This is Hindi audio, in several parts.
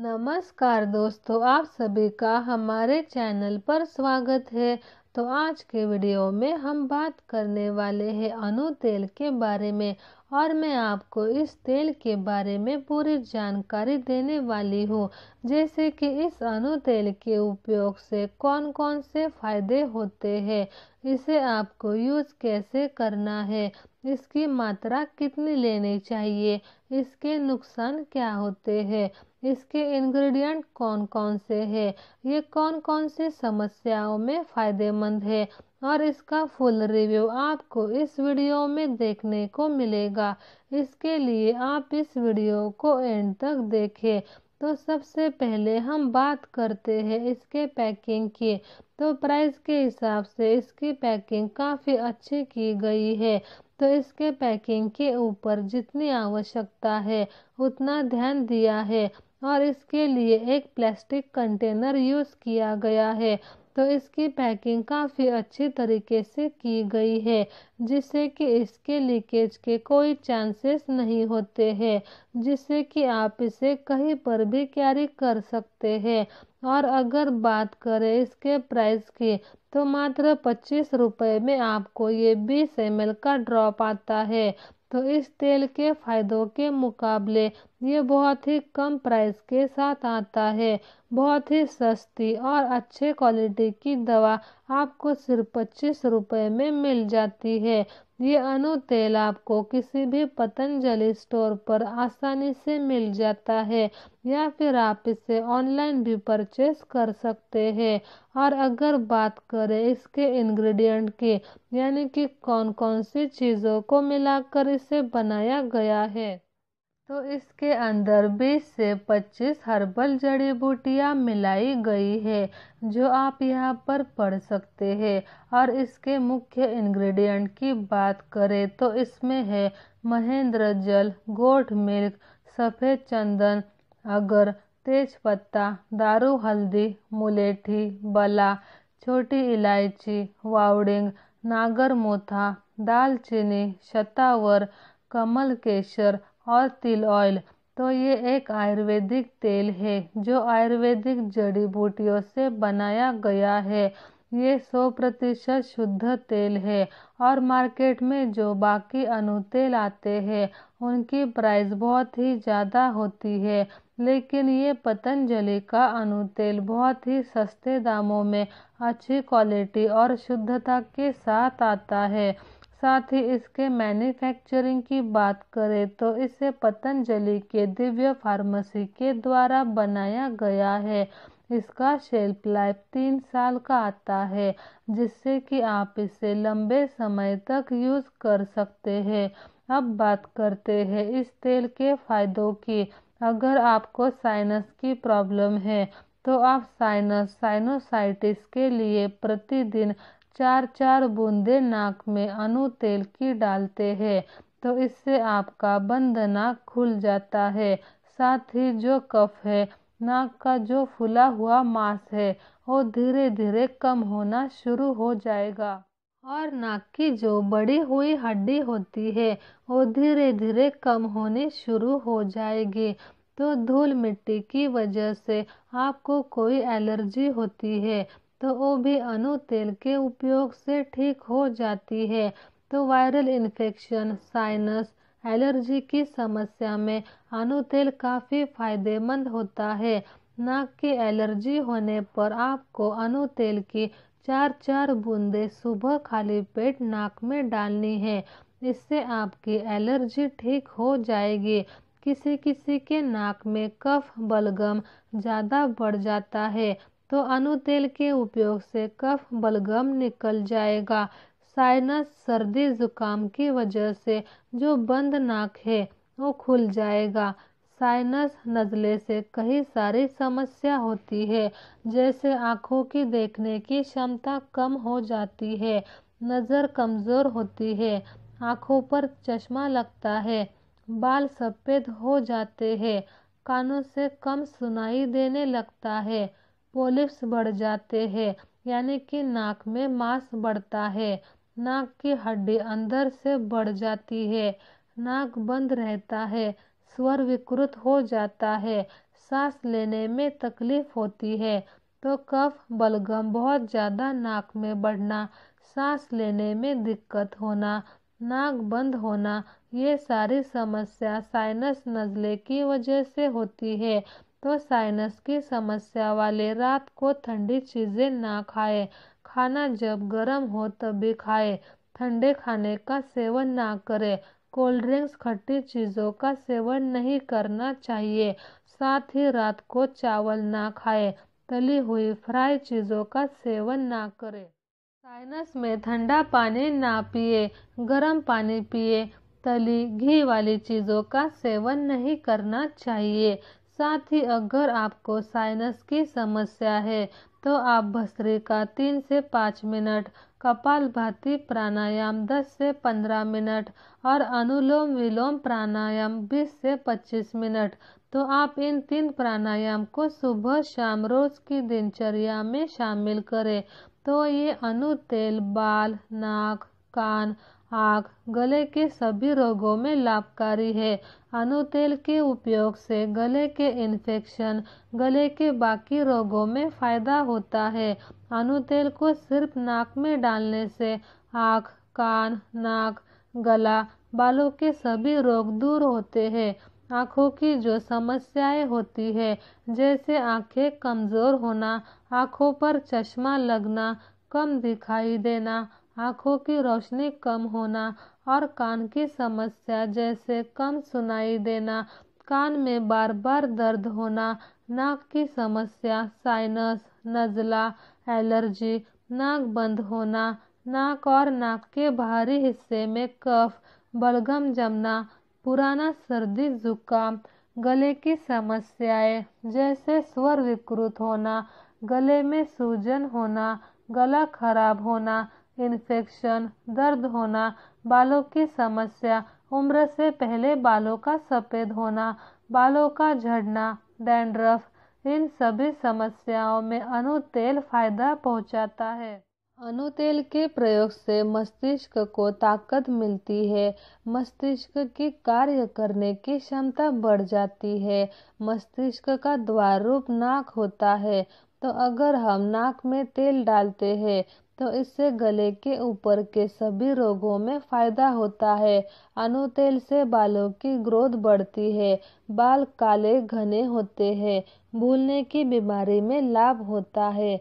नमस्कार दोस्तों आप सभी का हमारे चैनल पर स्वागत है तो आज के वीडियो में हम बात करने वाले हैं अनु तेल के बारे में और मैं आपको इस तेल के बारे में पूरी जानकारी देने वाली हूँ जैसे कि इस अनु तेल के उपयोग से कौन कौन से फायदे होते हैं इसे आपको यूज कैसे करना है इसकी मात्रा कितनी लेनी चाहिए इसके नुकसान क्या होते हैं इसके इंग्रेडिएंट कौन कौन से हैं ये कौन कौन सी समस्याओं में फ़ायदेमंद है और इसका फुल रिव्यू आपको इस वीडियो में देखने को मिलेगा इसके लिए आप इस वीडियो को एंड तक देखें तो सबसे पहले हम बात करते हैं इसके पैकिंग की तो प्राइस के हिसाब से इसकी पैकिंग काफ़ी अच्छी की गई है तो इसके पैकिंग के ऊपर जितनी आवश्यकता है उतना ध्यान दिया है और इसके लिए एक प्लास्टिक कंटेनर यूज़ किया गया है तो इसकी पैकिंग काफ़ी अच्छी तरीके से की गई है जिससे कि इसके लीकेज के कोई चांसेस नहीं होते हैं जिससे कि आप इसे कहीं पर भी कैरी कर सकते हैं और अगर बात करें इसके प्राइस की तो मात्र पच्चीस रुपये में आपको ये बीस एम का ड्रॉप आता है तो इस तेल के फ़ायदों के मुकाबले ये बहुत ही कम प्राइस के साथ आता है बहुत ही सस्ती और अच्छे क्वालिटी की दवा आपको सिर्फ पच्चीस रुपये में मिल जाती है ये अनु तेल आपको किसी भी पतंजलि स्टोर पर आसानी से मिल जाता है या फिर आप इसे ऑनलाइन भी परचेस कर सकते हैं और अगर बात करें इसके इंग्रेडिएंट की यानी कि कौन कौन सी चीज़ों को मिलाकर इसे बनाया गया है तो इसके अंदर 20 से 25 हर्बल जड़ी बूटियाँ मिलाई गई है जो आप यहाँ पर पढ़ सकते हैं और इसके मुख्य इंग्रेडिएंट की बात करें तो इसमें है महेंद्र जल गोट मिल्क सफ़ेद चंदन अगर तेज पत्ता दारू हल्दी मुलेठी बला छोटी इलायची वाउडिंग नागर मोथा दालचीनी शतावर कमल केसर और तिल ऑयल तो ये एक आयुर्वेदिक तेल है जो आयुर्वेदिक जड़ी बूटियों से बनाया गया है ये सौ प्रतिशत शुद्ध तेल है और मार्केट में जो बाकी अनुतेल आते हैं उनकी प्राइस बहुत ही ज़्यादा होती है लेकिन ये पतंजलि का अनुतेल बहुत ही सस्ते दामों में अच्छी क्वालिटी और शुद्धता के साथ आता है साथ ही इसके मैन्युफैक्चरिंग की बात करें तो इसे पतंजलि के दिव्य फार्मेसी के द्वारा बनाया गया है इसका शेल्फ लाइफ तीन साल का आता है जिससे कि आप इसे लंबे समय तक यूज़ कर सकते हैं अब बात करते हैं इस तेल के फ़ायदों की अगर आपको साइनस की प्रॉब्लम है तो आप साइनस साइनोसाइटिस के लिए प्रतिदिन चार चार बूंदे नाक में अनु तेल की डालते हैं तो इससे आपका बंद नाक खुल जाता है साथ ही जो कफ है नाक का जो फुला हुआ मांस है वो धीरे धीरे कम होना शुरू हो जाएगा और नाक की जो बड़ी हुई हड्डी होती है वो धीरे धीरे कम होनी शुरू हो जाएगी तो धूल मिट्टी की वजह से आपको कोई एलर्जी होती है तो वो भी अनु तेल के उपयोग से ठीक हो जाती है तो वायरल इन्फेक्शन साइनस एलर्जी की समस्या में अनु तेल काफ़ी फायदेमंद होता है नाक की एलर्जी होने पर आपको अनु तेल की चार चार बूंदे सुबह खाली पेट नाक में डालनी है इससे आपकी एलर्जी ठीक हो जाएगी किसी किसी के नाक में कफ बलगम ज़्यादा बढ़ जाता है तो अनु तेल के उपयोग से कफ बलगम निकल जाएगा साइनस सर्दी जुकाम की वजह से जो बंद नाक है वो खुल जाएगा साइनस नज़ले से कई सारी समस्या होती है जैसे आँखों की देखने की क्षमता कम हो जाती है नज़र कमज़ोर होती है आँखों पर चश्मा लगता है बाल सफ़ेद हो जाते हैं कानों से कम सुनाई देने लगता है पोलिप्स बढ़ जाते हैं यानी कि नाक में मांस बढ़ता है नाक की हड्डी अंदर से बढ़ जाती है नाक बंद रहता है स्वर विकृत हो जाता है सांस लेने में तकलीफ होती है तो कफ बलगम बहुत ज़्यादा नाक में बढ़ना सांस लेने में दिक्कत होना नाक बंद होना ये सारी समस्या साइनस नज़ले की वजह से होती है तो साइनस की समस्या वाले रात को ठंडी चीज़ें ना खाएं खाना जब गर्म हो तभी खाएं ठंडे खाने का सेवन ना करें कोल्ड ड्रिंक्स खट्टी चीज़ों का सेवन नहीं करना चाहिए साथ ही रात को चावल ना खाएं तली हुई फ्राई चीज़ों का सेवन ना करें साइनस में ठंडा पानी ना पिए गर्म पानी पिए तली घी वाली चीज़ों का सेवन नहीं करना चाहिए साथ ही अगर आपको साइनस की समस्या है तो आप भस्त्री का तीन से पाँच मिनट कपाल भाती प्राणायाम 10 से 15 मिनट और अनुलोम विलोम प्राणायाम 20 से 25 मिनट तो आप इन तीन प्राणायाम को सुबह शाम रोज की दिनचर्या में शामिल करें तो ये अनु तेल बाल नाक कान आँख गले के सभी रोगों में लाभकारी है अनुतेल के उपयोग से गले के इन्फेक्शन गले के बाकी रोगों में फायदा होता है अनुतेल को सिर्फ नाक में डालने से आँख कान नाक गला बालों के सभी रोग दूर होते हैं आँखों की जो समस्याएं होती है जैसे आँखें कमज़ोर होना आँखों पर चश्मा लगना कम दिखाई देना आँखों की रोशनी कम होना और कान की समस्या जैसे कम सुनाई देना कान में बार बार दर्द होना नाक की समस्या साइनस नज़ला एलर्जी नाक बंद होना नाक और नाक के बाहरी हिस्से में कफ बलगम जमना पुराना सर्दी जुकाम गले की समस्याएं जैसे स्वर विकृत होना गले में सूजन होना गला खराब होना इन्फेक्शन दर्द होना बालों की समस्या उम्र से पहले बालों का सफ़ेद होना बालों का झड़ना डैंड्रफ इन सभी समस्याओं में अनु तेल फायदा पहुंचाता है अनु तेल के प्रयोग से मस्तिष्क को ताकत मिलती है मस्तिष्क की कार्य करने की क्षमता बढ़ जाती है मस्तिष्क का द्वार रूप नाक होता है तो अगर हम नाक में तेल डालते हैं तो इससे गले के ऊपर के सभी रोगों में फायदा होता है अनु तेल से बालों की ग्रोथ बढ़ती है बाल काले घने होते हैं भूलने की बीमारी में लाभ होता है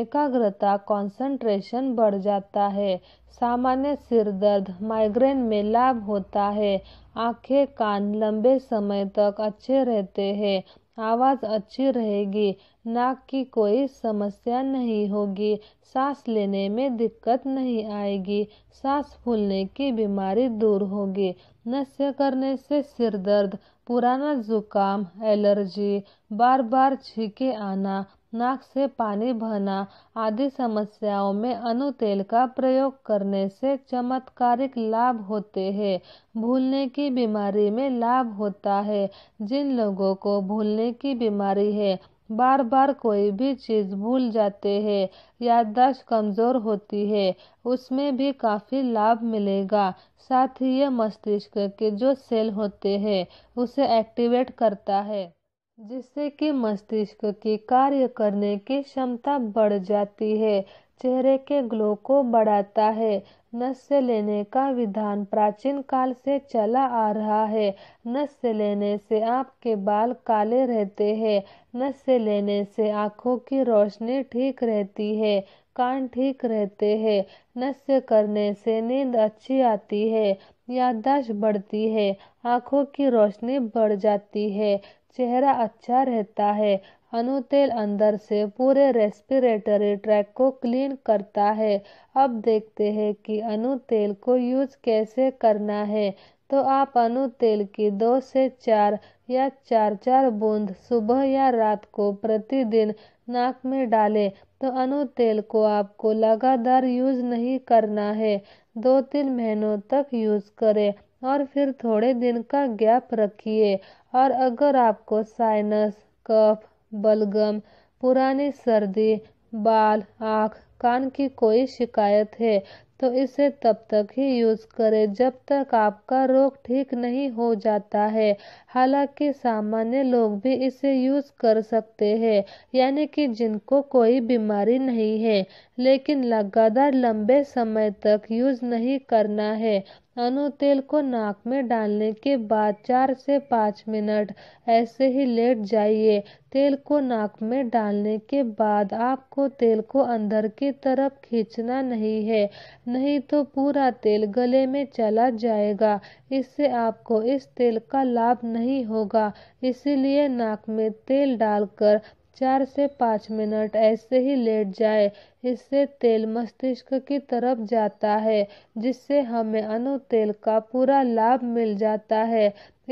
एकाग्रता कंसंट्रेशन बढ़ जाता है सामान्य सिर दर्द माइग्रेन में लाभ होता है आंखें कान लंबे समय तक अच्छे रहते हैं आवाज़ अच्छी रहेगी नाक की कोई समस्या नहीं होगी सांस लेने में दिक्कत नहीं आएगी सांस फूलने की बीमारी दूर होगी नस्य करने से सिर दर्द पुराना जुकाम एलर्जी बार बार छीके आना नाक से पानी बहना आदि समस्याओं में अनु तेल का प्रयोग करने से चमत्कारिक लाभ होते हैं भूलने की बीमारी में लाभ होता है जिन लोगों को भूलने की बीमारी है बार बार कोई भी चीज़ भूल जाते हैं याददाश्त कमज़ोर होती है उसमें भी काफ़ी लाभ मिलेगा साथ ही यह मस्तिष्क के जो सेल होते हैं उसे एक्टिवेट करता है जिससे कि मस्तिष्क की कार्य करने की क्षमता बढ़ जाती है चेहरे के ग्लो को बढ़ाता है नस से लेने का विधान प्राचीन काल से चला आ रहा है नस से लेने से आपके बाल काले रहते हैं नस से लेने से आँखों की रोशनी ठीक रहती है कान ठीक रहते हैं नस से करने से नींद अच्छी आती है याददाश्त बढ़ती है आँखों की रोशनी बढ़ जाती है चेहरा अच्छा रहता है अनुतेल अंदर से पूरे रेस्पिरेटरी ट्रैक को क्लीन करता है अब देखते हैं कि अनुतेल को यूज कैसे करना है तो आप अनुतेल की दो से चार या चार चार बूंद सुबह या रात को प्रतिदिन नाक में डालें तो अनुतेल को आपको लगातार यूज नहीं करना है दो तीन महीनों तक यूज करें और फिर थोड़े दिन का गैप रखिए और अगर आपको साइनस कफ बलगम पुरानी सर्दी बाल आँख कान की कोई शिकायत है तो इसे तब तक ही यूज़ करें जब तक आपका रोग ठीक नहीं हो जाता है हालांकि सामान्य लोग भी इसे यूज़ कर सकते हैं यानी कि जिनको कोई बीमारी नहीं है लेकिन लगातार लंबे समय तक यूज़ नहीं करना है तेल को नाक में डालने के बाद चार से पाँच मिनट ऐसे ही लेट जाइए तेल को नाक में डालने के बाद आपको तेल को अंदर की तरफ खींचना नहीं है नहीं तो पूरा तेल गले में चला जाएगा इससे आपको इस तेल का लाभ नहीं होगा इसीलिए नाक में तेल डालकर चार से पाँच मिनट ऐसे ही लेट जाए इससे तेल मस्तिष्क की तरफ जाता है जिससे हमें अनु तेल का पूरा लाभ मिल जाता है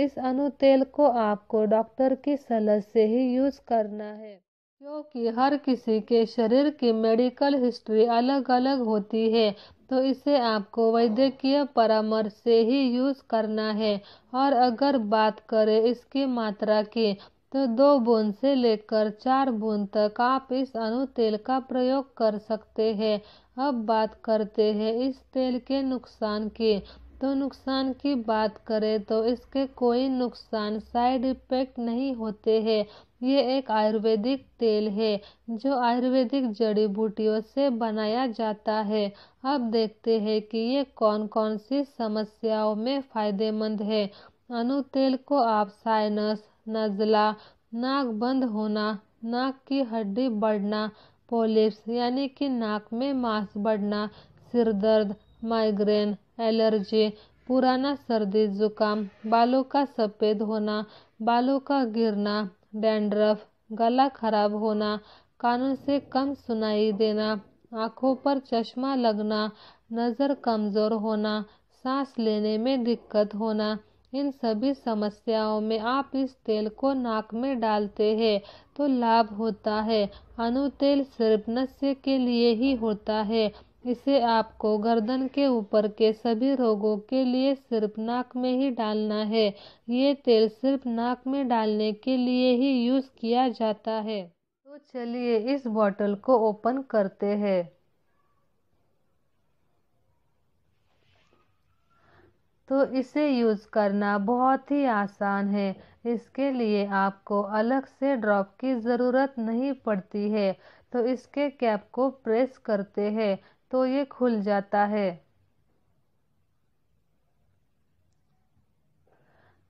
इस अनु तेल को आपको डॉक्टर की सलाह से ही यूज़ करना है क्योंकि हर किसी के शरीर की मेडिकल हिस्ट्री अलग अलग होती है तो इसे आपको वैद्यकीय परामर्श से ही यूज़ करना है और अगर बात करें इसकी मात्रा की तो दो बूंद से लेकर चार बूंद तक आप इस अनु तेल का प्रयोग कर सकते हैं अब बात करते हैं इस तेल के नुकसान की तो नुकसान की बात करें तो इसके कोई नुकसान साइड इफेक्ट नहीं होते हैं ये एक आयुर्वेदिक तेल है जो आयुर्वेदिक जड़ी बूटियों से बनाया जाता है अब देखते हैं कि ये कौन कौन सी समस्याओं में फायदेमंद है अनु तेल को आप साइनस नज़ला नाक बंद होना नाक की हड्डी बढ़ना पोलिप्स यानी कि नाक में मांस बढ़ना सिर दर्द माइग्रेन एलर्जी पुराना सर्दी जुकाम बालों का सफ़ेद होना बालों का गिरना डैंड्रफ गला खराब होना कानों से कम सुनाई देना आँखों पर चश्मा लगना नज़र कमज़ोर होना सांस लेने में दिक्कत होना इन सभी समस्याओं में आप इस तेल को नाक में डालते हैं तो लाभ होता है अनु तेल सिर्फ नस्य के लिए ही होता है इसे आपको गर्दन के ऊपर के सभी रोगों के लिए सिर्फ नाक में ही डालना है ये तेल सिर्फ नाक में डालने के लिए ही यूज़ किया जाता है तो चलिए इस बॉटल को ओपन करते हैं तो इसे यूज़ करना बहुत ही आसान है इसके लिए आपको अलग से ड्रॉप की ज़रूरत नहीं पड़ती है तो इसके कैप को प्रेस करते हैं तो ये खुल जाता है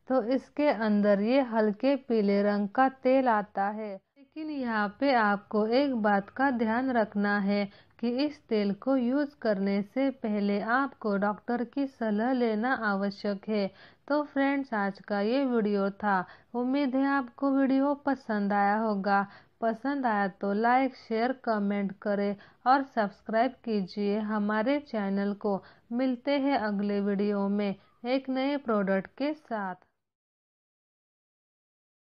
तो इसके अंदर ये हल्के पीले रंग का तेल आता है लेकिन यहाँ पे आपको एक बात का ध्यान रखना है कि इस तेल को यूज़ करने से पहले आपको डॉक्टर की सलाह लेना आवश्यक है तो फ्रेंड्स आज का ये वीडियो था उम्मीद है आपको वीडियो पसंद आया होगा पसंद आया तो लाइक शेयर कमेंट करें और सब्सक्राइब कीजिए हमारे चैनल को मिलते हैं अगले वीडियो में एक नए प्रोडक्ट के साथ